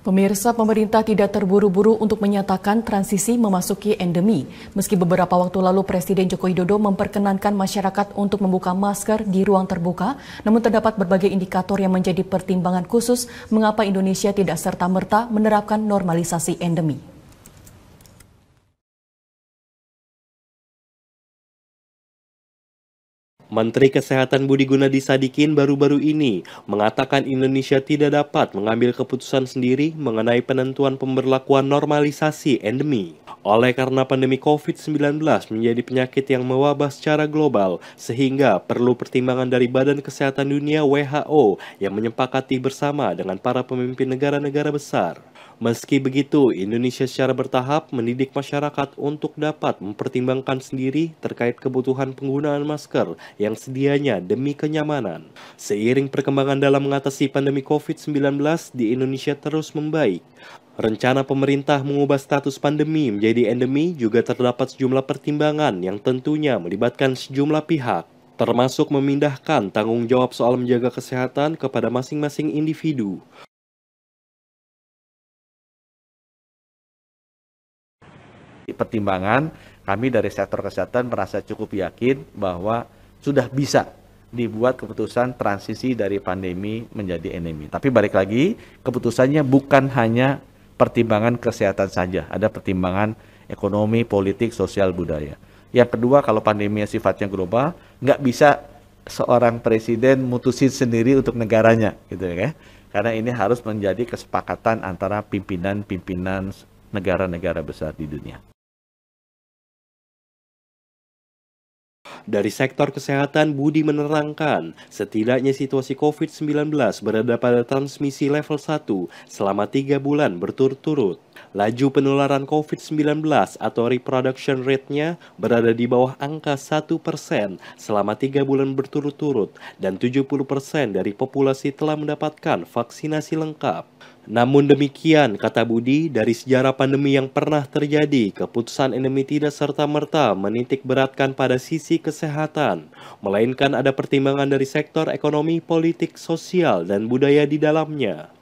Pemirsa, pemerintah tidak terburu-buru untuk menyatakan transisi memasuki endemi. Meski beberapa waktu lalu Presiden Joko Widodo memperkenankan masyarakat untuk membuka masker di ruang terbuka, namun terdapat berbagai indikator yang menjadi pertimbangan khusus mengapa Indonesia tidak serta-merta menerapkan normalisasi endemi. Menteri Kesehatan Budi Gunadi Sadikin baru-baru ini mengatakan Indonesia tidak dapat mengambil keputusan sendiri mengenai penentuan pemberlakuan normalisasi endemi. Oleh karena pandemi COVID-19 menjadi penyakit yang mewabah secara global, sehingga perlu pertimbangan dari Badan Kesehatan Dunia WHO yang menyepakati bersama dengan para pemimpin negara-negara besar. Meski begitu, Indonesia secara bertahap mendidik masyarakat untuk dapat mempertimbangkan sendiri terkait kebutuhan penggunaan masker yang sedianya demi kenyamanan. Seiring perkembangan dalam mengatasi pandemi COVID-19 di Indonesia terus membaik. Rencana pemerintah mengubah status pandemi menjadi endemi juga terdapat sejumlah pertimbangan yang tentunya melibatkan sejumlah pihak termasuk memindahkan tanggung jawab soal menjaga kesehatan kepada masing-masing individu. Pertimbangan kami dari sektor kesehatan merasa cukup yakin bahwa sudah bisa dibuat keputusan transisi dari pandemi menjadi endemi. Tapi balik lagi, keputusannya bukan hanya pertimbangan kesehatan saja, ada pertimbangan ekonomi, politik, sosial, budaya. Yang kedua, kalau pandemi sifatnya global, nggak bisa seorang presiden mutusin sendiri untuk negaranya, gitu ya. Karena ini harus menjadi kesepakatan antara pimpinan-pimpinan negara-negara besar di dunia. Dari sektor kesehatan, Budi menerangkan, setidaknya situasi COVID-19 berada pada transmisi level 1 selama tiga bulan berturut-turut. Laju penularan COVID-19 atau reproduction rate-nya berada di bawah angka 1% selama 3 bulan berturut-turut dan 70% dari populasi telah mendapatkan vaksinasi lengkap. Namun demikian, kata Budi, dari sejarah pandemi yang pernah terjadi, keputusan endemi tidak serta-merta menitik beratkan pada sisi kesehatan, melainkan ada pertimbangan dari sektor ekonomi, politik, sosial, dan budaya di dalamnya.